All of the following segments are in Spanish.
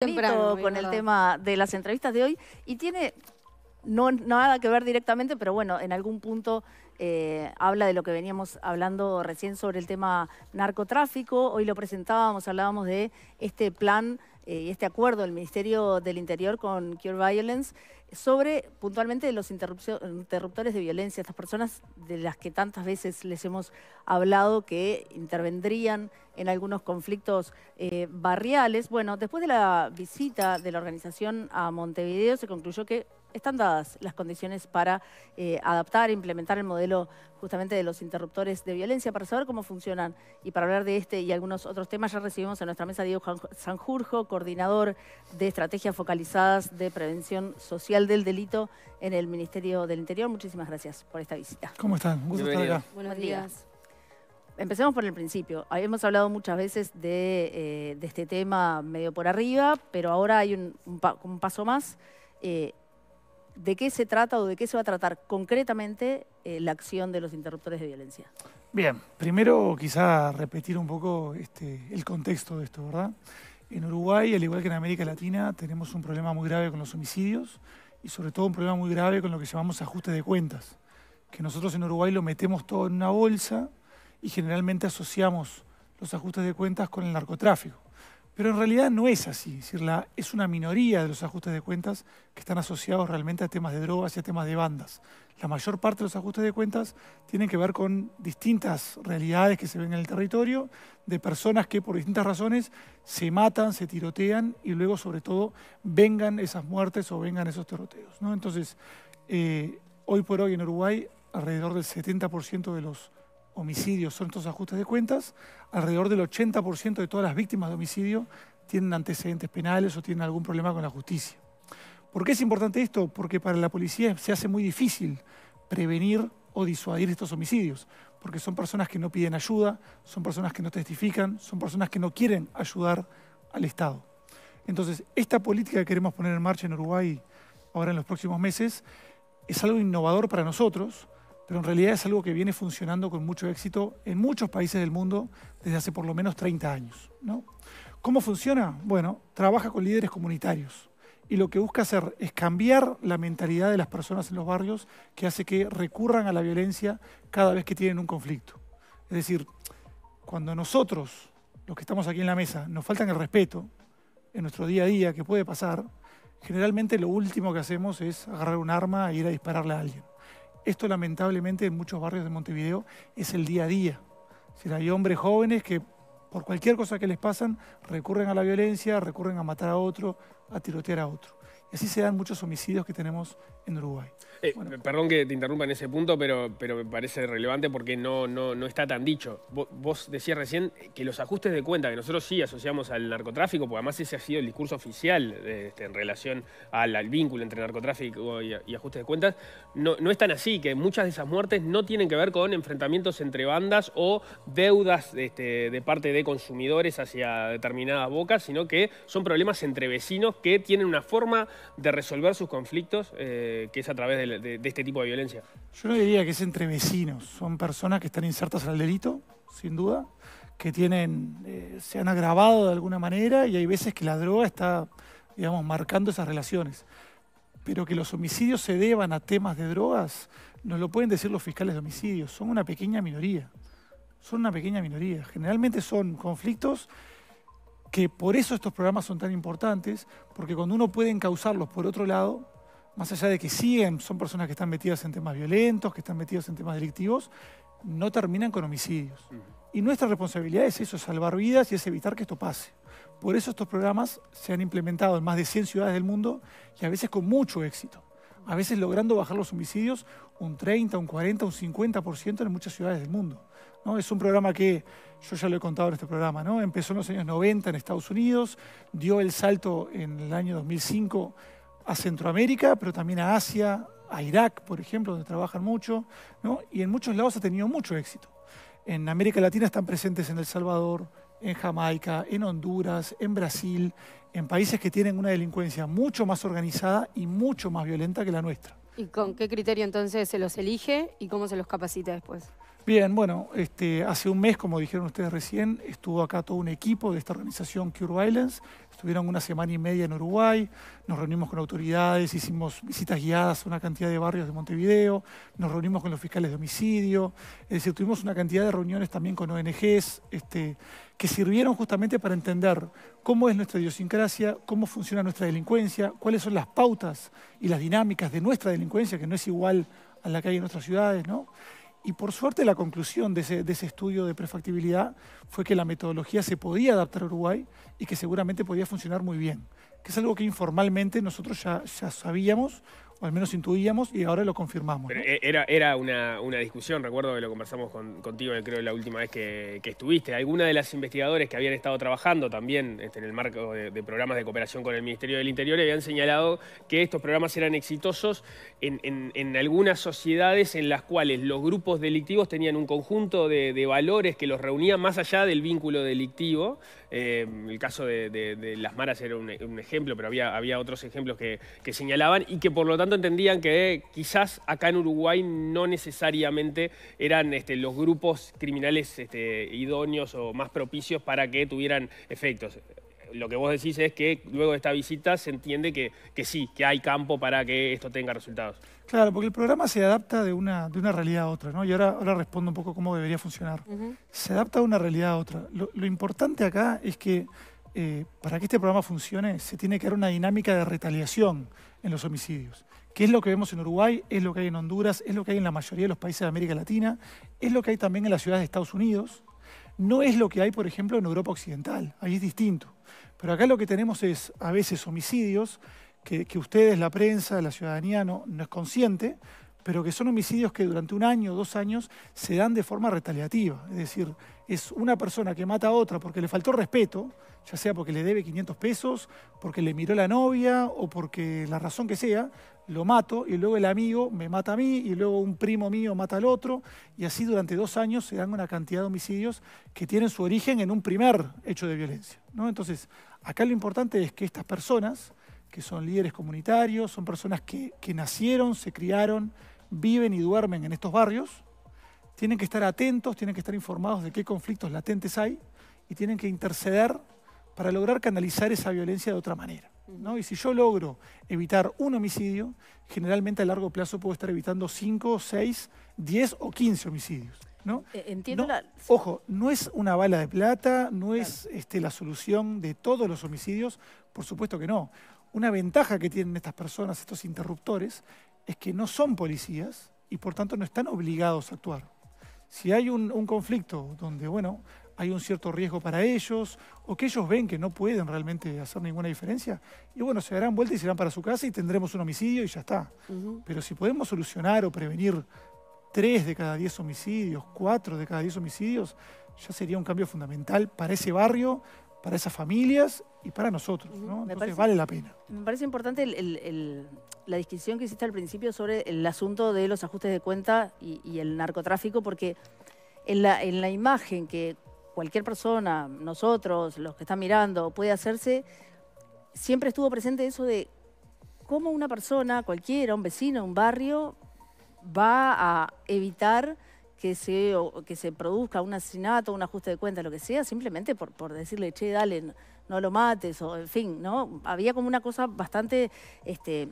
con el tema de las entrevistas de hoy y tiene no nada que ver directamente, pero bueno, en algún punto eh, habla de lo que veníamos hablando recién sobre el tema narcotráfico. Hoy lo presentábamos, hablábamos de este plan eh, y este acuerdo del Ministerio del Interior con Cure Violence sobre puntualmente los interruptores de violencia, estas personas de las que tantas veces les hemos hablado que intervendrían en algunos conflictos eh, barriales. Bueno, después de la visita de la organización a Montevideo se concluyó que están dadas las condiciones para eh, adaptar e implementar el modelo justamente de los interruptores de violencia para saber cómo funcionan y para hablar de este y algunos otros temas ya recibimos en nuestra mesa a Diego Sanjurjo, coordinador de estrategias focalizadas de prevención social del delito en el Ministerio del Interior. Muchísimas gracias por esta visita. ¿Cómo están? gusto estar acá. Buenos días. Empecemos por el principio. habíamos hablado muchas veces eh, de, este tema medio por arriba, pero ahora hay un, paso más. Eh, ¿De qué se trata o de qué se va a tratar concretamente eh, la acción de los interruptores de violencia? Bien, primero quizá repetir un poco este, el contexto de esto, ¿verdad? En Uruguay, al igual que en América Latina, tenemos un problema muy grave con los homicidios y sobre todo un problema muy grave con lo que llamamos ajuste de cuentas, que nosotros en Uruguay lo metemos todo en una bolsa y generalmente asociamos los ajustes de cuentas con el narcotráfico. Pero en realidad no es así. Es, decir, es una minoría de los ajustes de cuentas que están asociados realmente a temas de drogas y a temas de bandas. La mayor parte de los ajustes de cuentas tienen que ver con distintas realidades que se ven en el territorio, de personas que por distintas razones se matan, se tirotean y luego sobre todo vengan esas muertes o vengan esos tiroteos. Entonces, eh, hoy por hoy en Uruguay, alrededor del 70% de los homicidios son estos ajustes de cuentas, alrededor del 80% de todas las víctimas de homicidio tienen antecedentes penales o tienen algún problema con la justicia. ¿Por qué es importante esto? Porque para la policía se hace muy difícil prevenir o disuadir estos homicidios, porque son personas que no piden ayuda, son personas que no testifican, son personas que no quieren ayudar al Estado. Entonces, esta política que queremos poner en marcha en Uruguay ahora en los próximos meses es algo innovador para nosotros, pero en realidad es algo que viene funcionando con mucho éxito en muchos países del mundo desde hace por lo menos 30 años. ¿no? ¿Cómo funciona? Bueno, trabaja con líderes comunitarios y lo que busca hacer es cambiar la mentalidad de las personas en los barrios que hace que recurran a la violencia cada vez que tienen un conflicto. Es decir, cuando nosotros, los que estamos aquí en la mesa, nos faltan el respeto en nuestro día a día, que puede pasar, generalmente lo último que hacemos es agarrar un arma e ir a dispararle a alguien. Esto lamentablemente en muchos barrios de Montevideo es el día a día. Si hay hombres jóvenes que por cualquier cosa que les pasan recurren a la violencia, recurren a matar a otro, a tirotear a otro. Y así se dan muchos homicidios que tenemos en Uruguay. Eh, perdón que te interrumpa en ese punto, pero, pero me parece relevante porque no, no, está tan dicho. Vos, decías recién que los ajustes de cuenta, que nosotros sí asociamos al narcotráfico, porque además ese ha sido el discurso oficial eh, este, en relación al, vínculo entre narcotráfico y, ajustes de cuentas, no, no es tan así, que muchas de esas muertes no tienen que ver con enfrentamientos entre bandas o deudas este, de parte de consumidores hacia determinadas bocas, sino que son problemas entre vecinos que tienen una forma de resolver sus conflictos, eh, que es a través de, este tipo de violencia. Yo no diría que es entre vecinos, son personas que están insertas al delito, sin duda, que tienen, eh, se han agravado de alguna manera y hay veces que la droga está, digamos, marcando esas relaciones. Pero que los homicidios se deban a temas de drogas, nos lo pueden decir los fiscales de homicidios, son una pequeña minoría. Son una pequeña minoría. Generalmente son conflictos que por eso estos programas son tan importantes, porque cuando uno puede encauzarlos por otro lado, más allá de que siguen, son personas que están metidas en temas violentos, que están metidas en temas delictivos, no terminan con homicidios. Y nuestra responsabilidad es eso, salvar vidas y es evitar que esto pase. Por eso estos programas se han implementado en más de 100 ciudades del mundo y a veces con mucho éxito. A veces logrando bajar los homicidios un 30, un 40, un 50% en muchas ciudades del mundo. Es un programa que yo ya lo he contado en este programa, ¿no? Empezó en los años 90 en Estados Unidos, dio el salto en el año 2005 a Centroamérica, pero también a Asia, a Irak, por ejemplo, donde trabajan mucho, Y en muchos lados ha tenido mucho éxito. En América Latina están presentes en El Salvador, en Jamaica, en Honduras, en Brasil, en países que tienen una delincuencia mucho más organizada y mucho más violenta que la nuestra. ¿Y con qué criterio entonces se los elige y cómo se los capacita después? Bien, bueno, este, hace un mes, como dijeron ustedes recién, estuvo acá todo un equipo de esta organización Cure Violence. Estuvieron una semana y media en Uruguay, nos reunimos con autoridades, hicimos visitas guiadas a una cantidad de barrios de Montevideo, nos reunimos con los fiscales de homicidio, es decir, tuvimos una cantidad de reuniones también con ONGs este, que sirvieron justamente para entender cómo es nuestra idiosincrasia, cómo funciona nuestra delincuencia, cuáles son las pautas y las dinámicas de nuestra delincuencia, que no es igual a la que hay en nuestras ciudades, ¿no? Y por suerte la conclusión de ese, estudio de prefactibilidad fue que la metodología se podía adaptar a Uruguay y que seguramente podía funcionar muy bien, que es algo que informalmente nosotros ya sabíamos al menos intuíamos y ahora lo confirmamos. Eh, era, era una, discusión, recuerdo que lo conversamos contigo, creo, la última vez que, estuviste. Algunas de las investigadoras que habían estado trabajando también este, en el marco de, programas de cooperación con el Ministerio del Interior habían señalado que estos programas eran exitosos en, algunas sociedades en las cuales los grupos delictivos tenían un conjunto de, valores que los reunían más allá del vínculo delictivo. Eh, el caso de, las maras era un, ejemplo, pero había, había otros ejemplos que señalaban y que por lo tanto entendían que quizás acá en Uruguay no necesariamente eran este, los grupos criminales este, idóneos o más propicios para que tuvieran efectos lo que vos decís es que luego de esta visita se entiende que, sí, que hay campo para que esto tenga resultados. Claro, porque el programa se adapta de una, de una realidad a otra, ¿no? Y ahora, ahora respondo un poco cómo debería funcionar. Se adapta de una realidad a otra. Lo, importante acá es que eh, para que este programa funcione se tiene que dar una dinámica de retaliación en los homicidios que es lo que vemos en Uruguay, es lo que hay en Honduras, es lo que hay en la mayoría de los países de América Latina, es lo que hay también en las ciudades de Estados Unidos, no es lo que hay, por ejemplo, en Europa Occidental, ahí es distinto. Pero acá lo que tenemos es a veces homicidios que, ustedes, la prensa, la ciudadanía no, no es consciente, pero que son homicidios que durante un año, dos años, se dan de forma retaliativa. Es decir, es una persona que mata a otra porque le faltó respeto, ya sea porque le debe 500 pesos, porque le miró la novia o porque la razón que sea, lo mato y luego el amigo me mata a mí y luego un primo mío mata al otro y así durante dos años se dan una cantidad de homicidios que tienen su origen en un primer hecho de violencia. ¿no? Entonces, acá lo importante es que estas personas, que son líderes comunitarios, son personas que, que nacieron, se criaron, viven y duermen en estos barrios, tienen que estar atentos, tienen que estar informados de qué conflictos latentes hay y tienen que interceder para lograr canalizar esa violencia de otra manera. ¿no? Y si yo logro evitar un homicidio, generalmente a largo plazo puedo estar evitando 5, 6, 10 o 15 homicidios. ¿no? E, entiendo Ojo, no es una bala de plata, no es este, la solución de todos los homicidios, por supuesto que no. Una ventaja que tienen estas personas, estos interruptores, es que no son policías y por tanto no están obligados a actuar. Si hay un conflicto donde, bueno, hay un cierto riesgo para ellos o que ellos ven que no pueden realmente hacer ninguna diferencia. Y bueno, se darán vuelta y se irán para su casa y tendremos un homicidio y ya está. Pero si podemos solucionar o prevenir tres de cada diez homicidios, cuatro de cada diez homicidios, ya sería un cambio fundamental para ese barrio, para esas familias y para nosotros. Entonces vale la pena. Me parece importante la discusión que hiciste al principio sobre el asunto de los ajustes de cuenta y, el narcotráfico, porque en la imagen que cualquier persona, nosotros, los que están mirando, puede hacerse, siempre estuvo presente eso de cómo una persona, cualquiera, un vecino, un barrio, va a evitar que se, que se produzca un asesinato, un ajuste de cuentas, lo que sea, simplemente por, por decirle, che, dale, no, lo mates, o en fin, ¿no? Había como una cosa bastante este,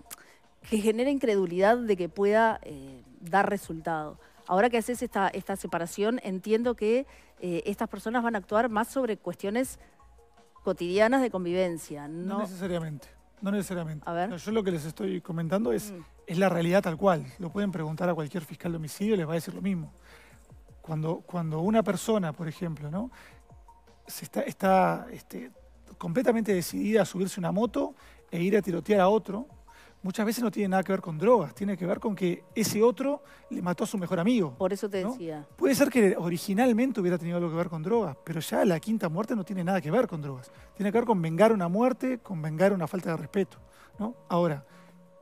que genera incredulidad de que pueda eh, dar resultado. Ahora que haces esta, esta separación, entiendo que eh, estas personas van a actuar más sobre cuestiones cotidianas de convivencia. No, necesariamente, no necesariamente. yo lo que les estoy comentando es, mm. es la realidad tal cual. Lo pueden preguntar a cualquier fiscal de homicidio y les va a decir lo mismo. Cuando, cuando una persona, por ejemplo, ¿no? Se está, está este, completamente decidida a subirse una moto e ir a tirotear a otro, muchas veces no tiene nada que ver con drogas, tiene que ver con que ese otro le mató a su mejor amigo. Por eso te decía. Puede ser que originalmente hubiera tenido algo que ver con drogas, pero ya la quinta muerte no tiene nada que ver con drogas. Tiene que ver con vengar una muerte, con vengar una falta de respeto. ¿no? Ahora,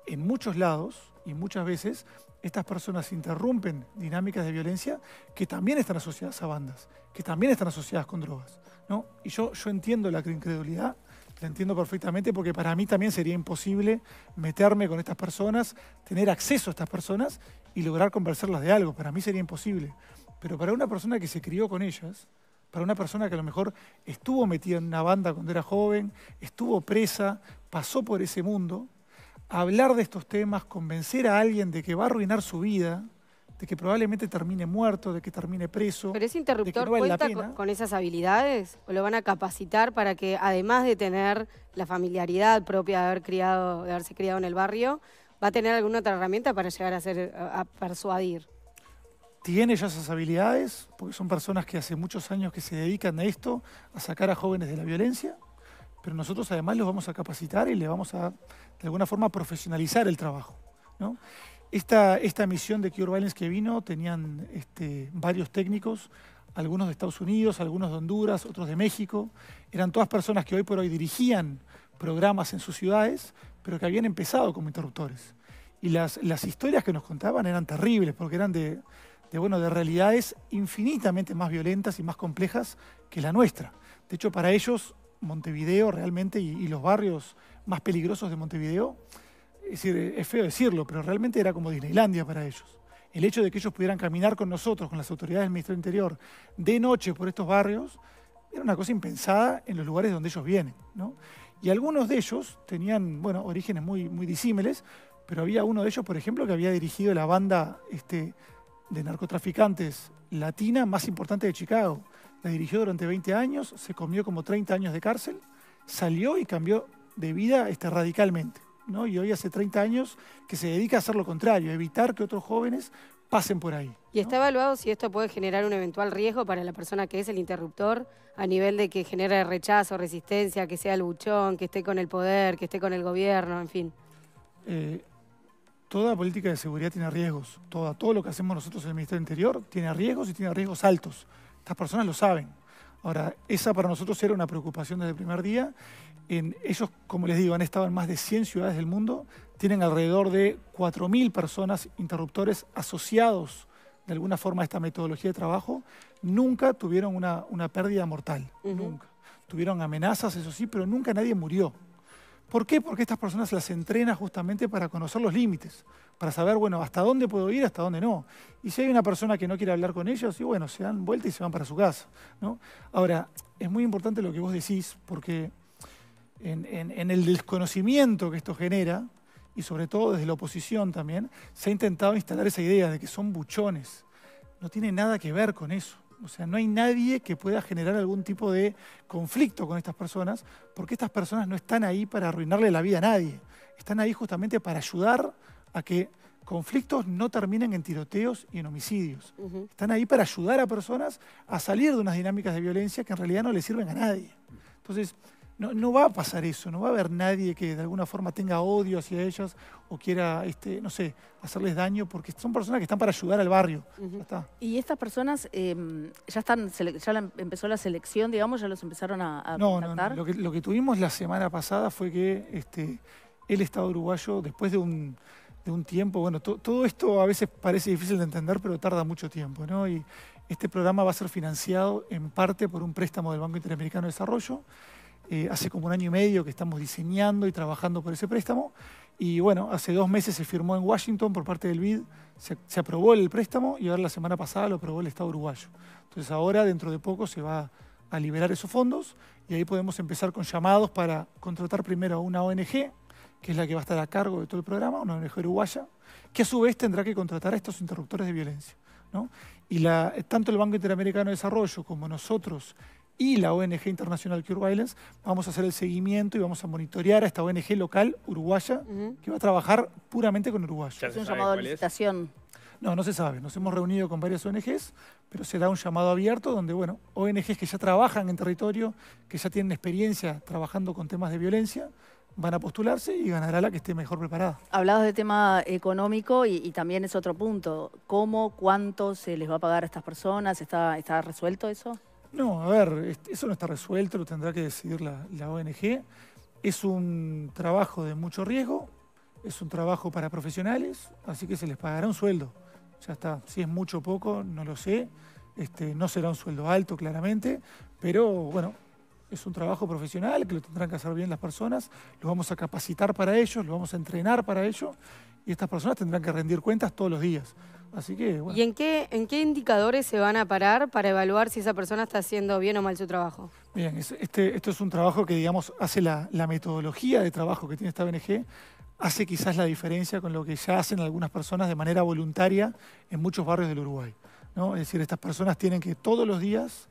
en muchos lados y muchas veces estas personas interrumpen dinámicas de violencia que también están asociadas a bandas, que también están asociadas con drogas. ¿no? Y yo, yo entiendo la incredulidad entiendo perfectamente porque para mí también sería imposible meterme con estas personas, tener acceso a estas personas y lograr conversarlas de algo. Para mí sería imposible. Pero para una persona que se crió con ellas, para una persona que a lo mejor estuvo metida en una banda cuando era joven, estuvo presa, pasó por ese mundo, hablar de estos temas, convencer a alguien de que va a arruinar su vida, de que probablemente termine muerto, de que termine preso. ¿Pero ese interruptor cuenta con, esas habilidades? ¿O lo van a capacitar para que, además de tener la familiaridad propia de, haber criado, haberse criado en el barrio, va a tener alguna otra herramienta para llegar a, ser, a persuadir? tiene ya esas habilidades, porque son personas que hace muchos años que se dedican a esto, a sacar a jóvenes de la violencia, pero nosotros además los vamos a capacitar y le vamos a, de alguna forma, profesionalizar el trabajo. ¿no? Esta, misión de Cure Violence que vino tenían este, varios técnicos, algunos de Estados Unidos, algunos de Honduras, otros de México. Eran todas personas que hoy por hoy dirigían programas en sus ciudades, pero que habían empezado como interruptores. Y las, historias que nos contaban eran terribles, porque eran de, bueno, de realidades infinitamente más violentas y más complejas que la nuestra. De hecho, para ellos, Montevideo realmente y los barrios más peligrosos de Montevideo es, decir, es feo decirlo, pero realmente era como Disneylandia para ellos. El hecho de que ellos pudieran caminar con nosotros, con las autoridades del Ministerio Interior, de noche por estos barrios, era una cosa impensada en los lugares donde ellos vienen. Y algunos de ellos tenían, bueno, orígenes muy, muy disímiles, pero había uno de ellos, por ejemplo, que había dirigido la banda este, de narcotraficantes latina más importante de Chicago. La dirigió durante 20 años, se comió como 30 años de cárcel, salió y cambió de vida este, radicalmente y hoy hace 30 años que se dedica a hacer lo contrario, a evitar que otros jóvenes pasen por ahí. ¿Y está evaluado si esto puede generar un eventual riesgo para la persona que es el interruptor a nivel de que genere rechazo, resistencia, que sea el buchón, que esté con el poder, que esté con el gobierno, en fin? Eh, toda política de seguridad tiene riesgos. todo lo que hacemos nosotros en el Ministerio del Interior tiene riesgos y tiene riesgos altos. Estas personas lo saben. Ahora, esa para nosotros era una preocupación desde el primer día. En, ellos, como les digo, han estado en más de 100 ciudades del mundo, tienen alrededor de 4.000 personas interruptores asociados de alguna forma a esta metodología de trabajo. Nunca tuvieron una, pérdida mortal, nunca. Tuvieron amenazas, eso sí, pero nunca nadie murió. ¿Por qué? Porque estas personas las entrena justamente para conocer los límites, para saber, bueno, hasta dónde puedo ir, hasta dónde no. Y si hay una persona que no quiere hablar con ellos, y bueno, se dan vuelta y se van para su casa. ¿no? Ahora, es muy importante lo que vos decís, porque en el desconocimiento que esto genera, y sobre todo desde la oposición también, se ha intentado instalar esa idea de que son buchones. No tiene nada que ver con eso. O sea, no hay nadie que pueda generar algún tipo de conflicto con estas personas, porque estas personas no están ahí para arruinarle la vida a nadie. Están ahí justamente para ayudar a que conflictos no terminen en tiroteos y en homicidios. Están ahí para ayudar a personas a salir de unas dinámicas de violencia que en realidad no le sirven a nadie. Entonces, no, va a pasar eso, no va a haber nadie que de alguna forma tenga odio hacia ellas o quiera, este, no sé, hacerles daño, porque son personas que están para ayudar al barrio. Y estas personas em, ya están, ya em, empezó la selección, digamos, ya los empezaron a, a no, no, Lo que, tuvimos la semana pasada fue que este, el Estado uruguayo, después de un de un tiempo. Bueno, todo esto a veces parece difícil de entender, pero tarda mucho tiempo, ¿no? Y este programa va a ser financiado en parte por un préstamo del Banco Interamericano de Desarrollo eh, hace como un año y medio que estamos diseñando y trabajando por ese préstamo. Y bueno, hace dos meses se firmó en Washington por parte del BID, se, aprobó el préstamo y ahora la semana pasada lo aprobó el Estado uruguayo. Entonces ahora, dentro de poco, se va a liberar esos fondos y ahí podemos empezar con llamados para contratar primero a una ONG, que es la que va a estar a cargo de todo el programa, una ONG uruguaya, que a su vez tendrá que contratar a estos interruptores de violencia. ¿no? Y tanto el Banco Interamericano de Desarrollo como nosotros y la ONG internacional Cure Violence, vamos a hacer el seguimiento y vamos a monitorear a esta ONG local uruguaya que va a trabajar puramente con uruguayos. Es un llamado a licitación. No, no se sabe. Nos hemos reunido con varias ONGs, pero se da un llamado abierto donde, bueno, ONGs que ya trabajan en territorio, que ya tienen experiencia trabajando con temas de violencia, van a postularse y ganará la que esté mejor preparada. Hablado de tema económico y, también es otro punto. ¿Cómo, cuánto se les va a pagar a estas personas? está resuelto eso? No, a ver, este, eso no está resuelto, lo tendrá que decidir la, ONG. Es un trabajo de mucho riesgo, es un trabajo para profesionales, así que se les pagará un sueldo. Ya está, si es mucho o poco, no lo sé. Este, no será un sueldo alto, claramente, pero bueno, es un trabajo profesional que lo tendrán que hacer bien las personas, lo vamos a capacitar para ellos, lo vamos a entrenar para ello, y estas personas tendrán que rendir cuentas todos los días. Así que, ¿Y en qué, en qué indicadores se van a parar para evaluar si esa persona está haciendo bien o mal su trabajo? Bien, este, esto es un trabajo que, digamos, hace la, metodología de trabajo que tiene esta ONG, hace quizás la diferencia con lo que ya hacen algunas personas de manera voluntaria en muchos barrios del Uruguay. ¿no? Es decir, estas personas tienen que todos los días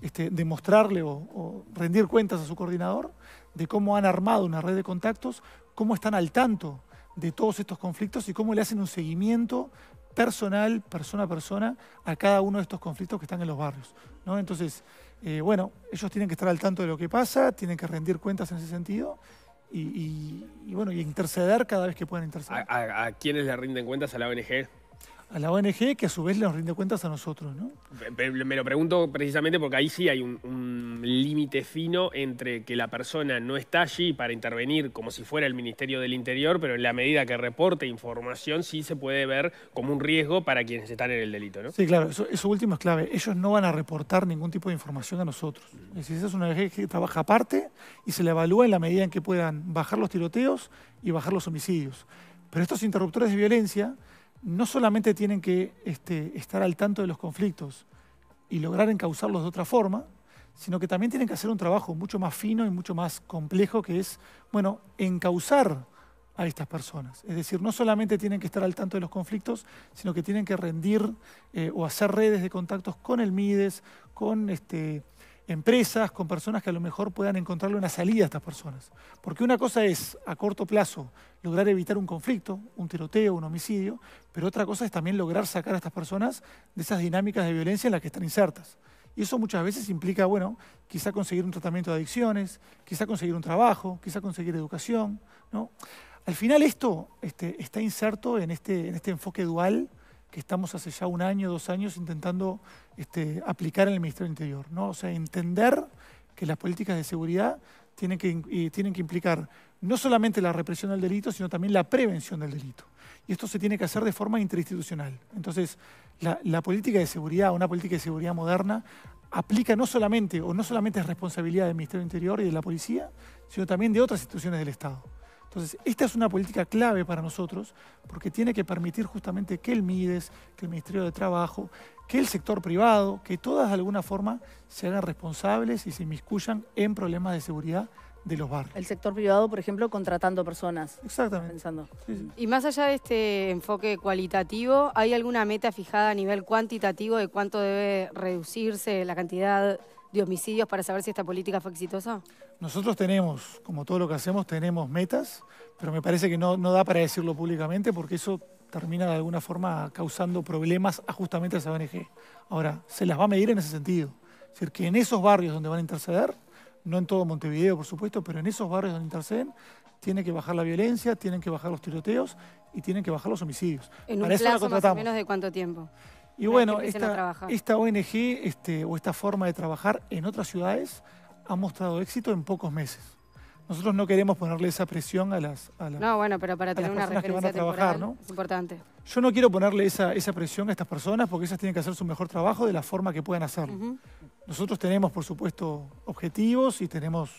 este, demostrarle o, rendir cuentas a su coordinador de cómo han armado una red de contactos, cómo están al tanto de todos estos conflictos y cómo le hacen un seguimiento personal, persona a persona, a cada uno de estos conflictos que están en los barrios. ¿no? Entonces, eh, bueno, ellos tienen que estar al tanto de lo que pasa, tienen que rendir cuentas en ese sentido y, bueno, y interceder cada vez que puedan interceder. a quiénes le rinden cuentas a la ONG? a la ONG que a su vez nos rinde cuentas a nosotros. ¿no? Me lo pregunto precisamente porque ahí sí hay un, límite fino entre que la persona no está allí para intervenir como si fuera el Ministerio del Interior, pero en la medida que reporte información sí se puede ver como un riesgo para quienes están en el delito. ¿no? Sí, claro, eso, último es clave. Ellos no van a reportar ningún tipo de información a nosotros. Es decir, esa es una ONG que trabaja aparte y se la evalúa en la medida en que puedan bajar los tiroteos y bajar los homicidios. Pero estos interruptores de violencia no solamente tienen que este, estar al tanto de los conflictos y lograr encauzarlos de otra forma, sino que también tienen que hacer un trabajo mucho más fino y mucho más complejo que es, bueno, encauzar a estas personas. Es decir, no solamente tienen que estar al tanto de los conflictos, sino que tienen que rendir eh, o hacer redes de contactos con el MIDES, con este, empresas, con personas que a lo mejor puedan encontrarle una salida a estas personas. Porque una cosa es, a corto plazo, lograr evitar un conflicto, un tiroteo, un homicidio, pero otra cosa es también lograr sacar a estas personas de esas dinámicas de violencia en las que están insertas. Y eso muchas veces implica, bueno, quizá conseguir un tratamiento de adicciones, quizá conseguir un trabajo, quizá conseguir educación, ¿no? Al final esto este, está inserto en este, en este enfoque dual que estamos hace ya un año, dos años intentando este, aplicar en el Ministerio del Interior. ¿no? O sea, entender que las políticas de seguridad tienen que, tienen que implicar no solamente la represión del delito, sino también la prevención del delito. Y esto se tiene que hacer de forma interinstitucional. Entonces, la, la política de seguridad, una política de seguridad moderna, aplica no solamente, o no solamente es responsabilidad del Ministerio del Interior y de la Policía, sino también de otras instituciones del Estado. Entonces, esta es una política clave para nosotros porque tiene que permitir justamente que el MIDES, que el Ministerio de Trabajo, que el sector privado, que todas de alguna forma se hagan responsables y se inmiscuyan en problemas de seguridad de los barrios. El sector privado, por ejemplo, contratando personas. Exactamente. Pensando. Y más allá de este enfoque cualitativo, ¿hay alguna meta fijada a nivel cuantitativo de cuánto debe reducirse la cantidad de homicidios para saber si esta política fue exitosa? Nosotros tenemos, como todo lo que hacemos, tenemos metas, pero me parece que no, no da para decirlo públicamente porque eso termina de alguna forma causando problemas a justamente a esa ONG. Ahora, se las va a medir en ese sentido. Es decir, que en esos barrios donde van a interceder, no en todo Montevideo, por supuesto, pero en esos barrios donde interceden, tiene que bajar la violencia, tienen que bajar los tiroteos y tienen que bajar los homicidios. En un eso plazo menos de cuánto tiempo? Y bueno, esta, ONG este, o esta forma de trabajar en otras ciudades ha mostrado éxito en pocos meses. Nosotros no queremos ponerle esa presión a las, a No, bueno, pero para tener una referencia trabajar, ¿no? es importante. Yo no quiero ponerle esa, esa, presión a estas personas porque ellas tienen que hacer su mejor trabajo de la forma que puedan hacerlo. Nosotros tenemos, por supuesto, objetivos y tenemos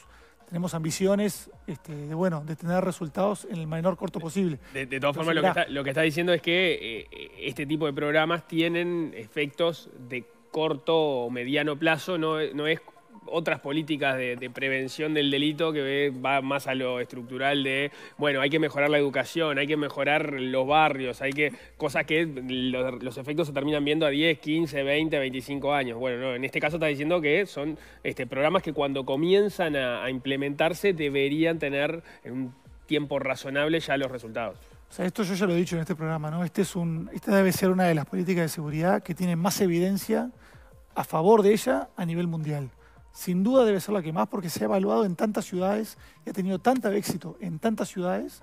tenemos ambiciones este, de, bueno, de tener resultados en el menor corto posible. De, todas formas, lo, que está, diciendo es que eh, este tipo de programas tienen efectos de corto o mediano plazo, no, no es otras políticas de, prevención del delito que va más a lo estructural de, bueno, hay que mejorar la educación, hay que mejorar los barrios, hay que cosas que los, efectos se terminan viendo a 10, 15, 20, 25 años. Bueno, no, en este caso está diciendo que son este, programas que cuando comienzan a, implementarse deberían tener en un tiempo razonable ya los resultados. O sea, esto yo ya lo he dicho en este programa, ¿no? Este es un, esta debe ser una de las políticas de seguridad que tiene más evidencia a favor de ella a nivel mundial sin duda debe ser la que más porque se ha evaluado en tantas ciudades y ha tenido tanto éxito en tantas ciudades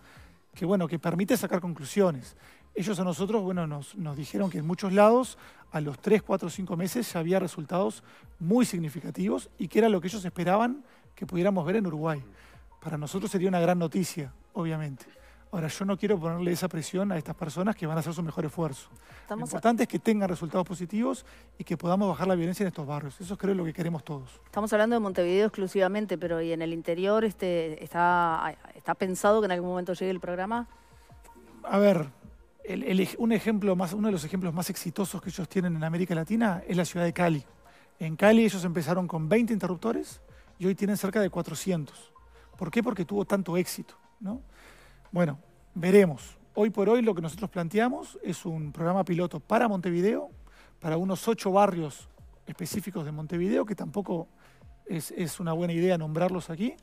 que, bueno, que permite sacar conclusiones. Ellos a nosotros, bueno, nos, nos dijeron que en muchos lados a los 3, 4, 5 meses ya había resultados muy significativos y que era lo que ellos esperaban que pudiéramos ver en Uruguay. Para nosotros sería una gran noticia, obviamente. Ahora, yo no quiero ponerle esa presión a estas personas que van a hacer su mejor esfuerzo. lo importante es que tengan resultados positivos y que podamos bajar la violencia en estos barrios. Eso creo es lo que queremos todos. Estamos hablando de Montevideo exclusivamente, pero ¿y en el interior este, está, pensado que en algún momento llegue el programa? A ver, un ejemplo más, uno de los ejemplos más exitosos que ellos tienen en América Latina es la ciudad de Cali. En Cali ellos empezaron con 20 interruptores y hoy tienen cerca de 400. ¿Por qué? Porque tuvo tanto éxito. ¿no? Bueno, veremos. Hoy por hoy lo que nosotros planteamos es un programa piloto para Montevideo, para unos ocho barrios específicos de Montevideo, que tampoco es, una buena idea nombrarlos aquí,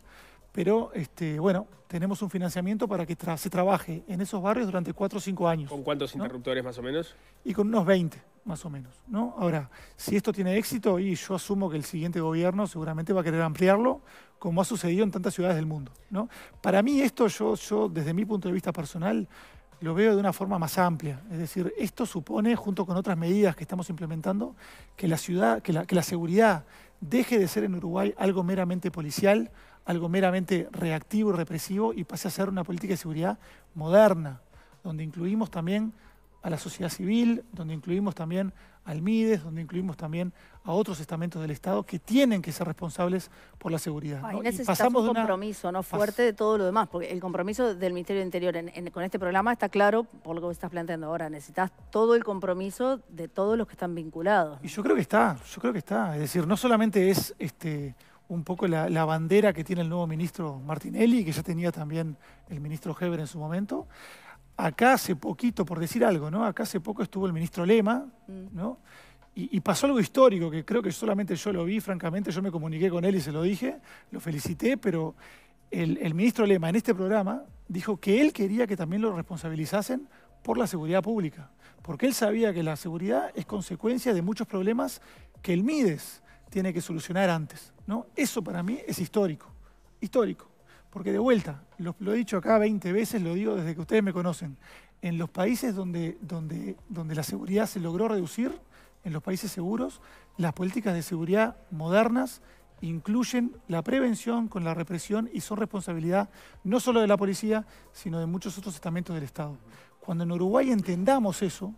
pero este, bueno, tenemos un financiamiento para que se trabaje en esos barrios durante 4 o 5 años. ¿Con cuántos interruptores más o menos? Y con unos 20 más o menos. ¿no? Ahora, si esto tiene éxito, y yo asumo que el siguiente gobierno seguramente va a querer ampliarlo, como ha sucedido en tantas ciudades del mundo. ¿no? Para mí esto, yo, yo desde mi punto de vista personal, lo veo de una forma más amplia. Es decir, esto supone, junto con otras medidas que estamos implementando, que la, ciudad, que que la seguridad deje de ser en Uruguay algo meramente policial, algo meramente reactivo y represivo y pase a ser una política de seguridad moderna, donde incluimos también a la sociedad civil, donde incluimos también al MIDES, donde incluimos también a otros estamentos del Estado que tienen que ser responsables por la seguridad. ¿no? Necesitamos un compromiso fuerte de todo lo demás, porque el compromiso del Ministerio del Interior con este programa está claro por lo que estás planteando ahora. Necesitas todo el compromiso de todos los que están vinculados. Y yo creo que está, yo creo que está. Es decir, no solamente es este, un poco la, bandera que tiene el nuevo ministro Martinelli, que ya tenía también el ministro Heber en su momento. Acá hace poquito, por decir algo, ¿no? Acá hace poco estuvo el ministro Lema, mm. ¿no? Y, pasó algo histórico, que creo que solamente yo lo vi, francamente, yo me comuniqué con él y se lo dije, lo felicité, pero el, el ministro Lema en este programa dijo que él quería que también lo responsabilizasen por la seguridad pública, porque él sabía que la seguridad es consecuencia de muchos problemas que el MIDES, tiene que solucionar antes. ¿no? Eso para mí es histórico, histórico. Porque de vuelta, lo, he dicho acá 20 veces, lo digo desde que ustedes me conocen, en los países donde, donde, donde la seguridad se logró reducir, en los países seguros, las políticas de seguridad modernas incluyen la prevención con la represión y son responsabilidad no solo de la policía, sino de muchos otros estamentos del Estado. Cuando en Uruguay entendamos eso,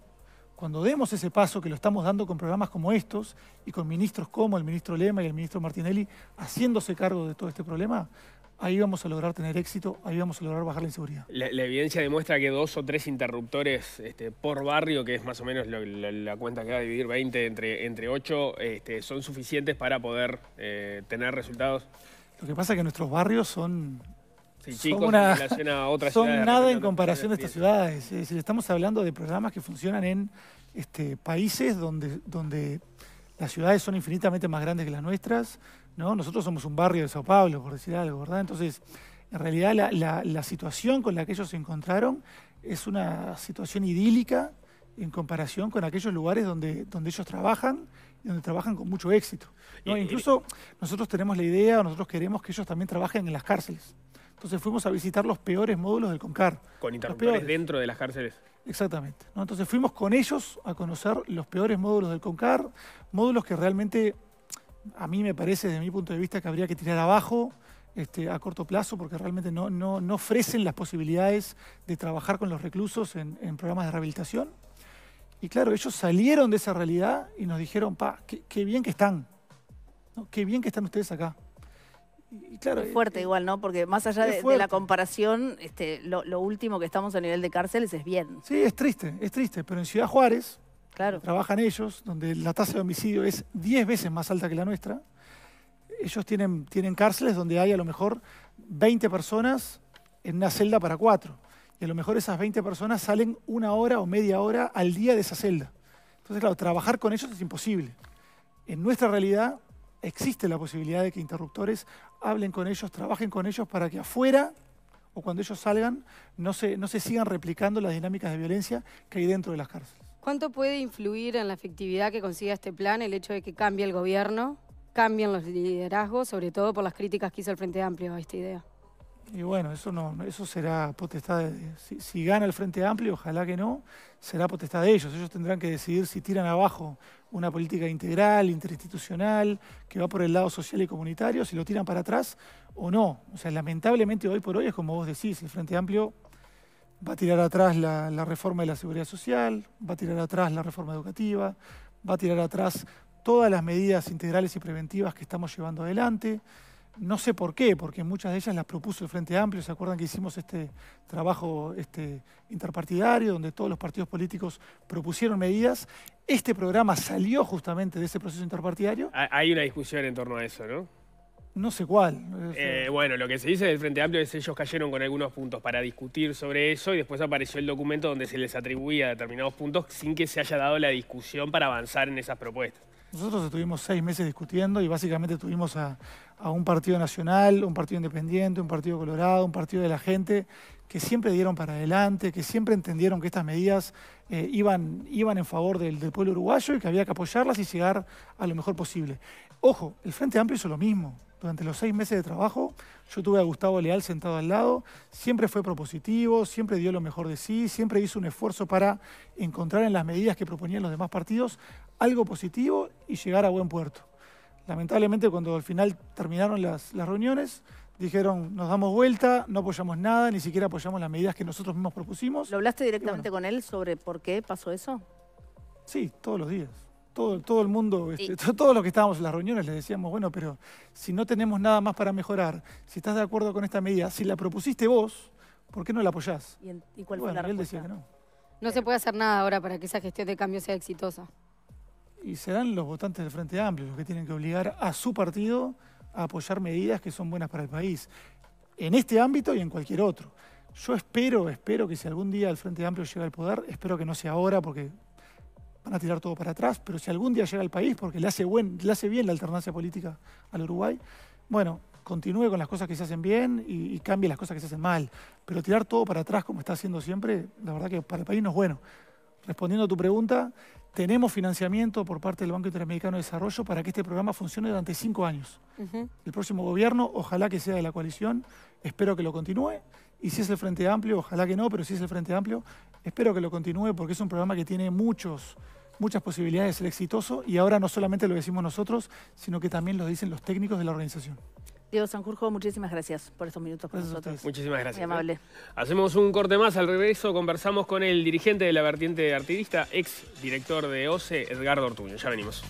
cuando demos ese paso que lo estamos dando con programas como estos y con ministros como el ministro Lema y el ministro Martinelli haciéndose cargo de todo este problema, ahí vamos a lograr tener éxito, ahí vamos a lograr bajar la inseguridad. La, evidencia demuestra que dos o tres interruptores este, por barrio, que es más o menos la cuenta que va a dividir 20 entre, entre 8, este, son suficientes para poder eh, tener resultados. Lo que pasa es que nuestros barrios son son nada en comparación de estas ciudades. estamos hablando de programas que funcionan en este, países donde, donde las ciudades son infinitamente más grandes que las nuestras. ¿no? Nosotros somos un barrio de Sao Paulo, por decir algo, ¿verdad? Entonces, en realidad la, situación con la que ellos se encontraron es una situación idílica en comparación con aquellos lugares donde, donde ellos trabajan y donde trabajan con mucho éxito. Incluso nosotros tenemos la idea, nosotros queremos que ellos también trabajen en las cárceles. Entonces fuimos a visitar los peores módulos del CONCAR. Con interruptores dentro de las cárceles. Exactamente. Entonces fuimos con ellos a conocer los peores módulos del CONCAR, módulos que realmente a mí me parece, desde mi punto de vista, que habría que tirar abajo este, a corto plazo porque realmente no, no, ofrecen las posibilidades de trabajar con los reclusos en, programas de rehabilitación. Y claro, ellos salieron de esa realidad y nos dijeron, pa, qué, bien que están, qué bien que están ustedes acá claro, es fuerte eh, igual, ¿no? Porque más allá de, la comparación, este, lo, último que estamos a nivel de cárceles es bien. Sí, es triste, es triste, pero en Ciudad Juárez claro. trabajan ellos, donde la tasa de homicidio es 10 veces más alta que la nuestra. Ellos tienen, tienen cárceles donde hay a lo mejor 20 personas en una celda para cuatro. Y a lo mejor esas 20 personas salen una hora o media hora al día de esa celda. Entonces, claro, trabajar con ellos es imposible. En nuestra realidad existe la posibilidad de que interruptores hablen con ellos, trabajen con ellos para que afuera o cuando ellos salgan no se, no se sigan replicando las dinámicas de violencia que hay dentro de las cárceles. ¿Cuánto puede influir en la efectividad que consiga este plan el hecho de que cambie el gobierno, cambien los liderazgos, sobre todo por las críticas que hizo el Frente Amplio a esta idea? y bueno, eso, no, eso será potestad Si, gana el Frente Amplio, ojalá que no, será potestad de ellos. Ellos tendrán que decidir si tiran abajo una política integral, interinstitucional, que va por el lado social y comunitario, si lo tiran para atrás o no. O sea, lamentablemente hoy por hoy es como vos decís, el Frente Amplio va a tirar atrás la reforma de la seguridad social, va a tirar atrás la reforma educativa, va a tirar atrás todas las medidas integrales y preventivas que estamos llevando adelante. No sé por qué, porque muchas de ellas las propuso el Frente Amplio. ¿Se acuerdan que hicimos este trabajo este, interpartidario donde todos los partidos políticos propusieron medidas? Este programa salió justamente de ese proceso interpartidario. Hay una discusión en torno a eso, ¿no? No sé cuál. Eh, bueno, lo que se dice del Frente Amplio es que ellos cayeron con algunos puntos para discutir sobre eso y después apareció el documento donde se les atribuía determinados puntos sin que se haya dado la discusión para avanzar en esas propuestas. Nosotros estuvimos seis meses discutiendo y básicamente tuvimos a, un partido nacional, un partido independiente, un partido colorado, un partido de la gente, que siempre dieron para adelante, que siempre entendieron que estas medidas eh, iban, iban en favor del, pueblo uruguayo y que había que apoyarlas y llegar a lo mejor posible. Ojo, el Frente Amplio hizo lo mismo. Durante los seis meses de trabajo, yo tuve a Gustavo Leal sentado al lado, siempre fue propositivo, siempre dio lo mejor de sí, siempre hizo un esfuerzo para encontrar en las medidas que proponían los demás partidos algo positivo y llegar a buen puerto. Lamentablemente cuando al final terminaron las, las reuniones, dijeron, nos damos vuelta, no apoyamos nada, ni siquiera apoyamos las medidas que nosotros mismos propusimos. ¿Lo hablaste directamente con él sobre por qué pasó eso? Sí, todos los días. Todo, todo el mundo, este, todos los que estábamos en las reuniones le decíamos, bueno, pero si no tenemos nada más para mejorar, si estás de acuerdo con esta medida, si la propusiste vos, ¿por qué no la apoyás? ¿Y, él decía que no. No se puede hacer nada ahora para que esa gestión de cambio sea exitosa y serán los votantes del Frente Amplio los que tienen que obligar a su partido a apoyar medidas que son buenas para el país, en este ámbito y en cualquier otro. Yo espero, espero que si algún día el Frente Amplio llega al poder, espero que no sea ahora porque van a tirar todo para atrás, pero si algún día llega al país, porque le hace, buen, le hace bien la alternancia política al Uruguay, bueno, continúe con las cosas que se hacen bien y, y cambie las cosas que se hacen mal. Pero tirar todo para atrás como está haciendo siempre, la verdad que para el país no es bueno respondiendo a tu pregunta, tenemos financiamiento por parte del Banco Interamericano de Desarrollo para que este programa funcione durante cinco años. El próximo gobierno, ojalá que sea de la coalición, espero que lo continúe. Y si es el Frente Amplio, ojalá que no, pero si es el Frente Amplio, espero que lo continúe porque es un programa que tiene muchos, muchas posibilidades de ser exitoso y ahora no solamente lo decimos nosotros, sino que también lo dicen los técnicos de la organización. Diego Sanjurjo, muchísimas gracias por estos minutos con nosotros. Muchísimas gracias. Muy ¿eh? amable. Hacemos un corte más. Al regreso conversamos con el dirigente de la vertiente artista, ex director de OCE, Edgardo Ortuño. Ya venimos.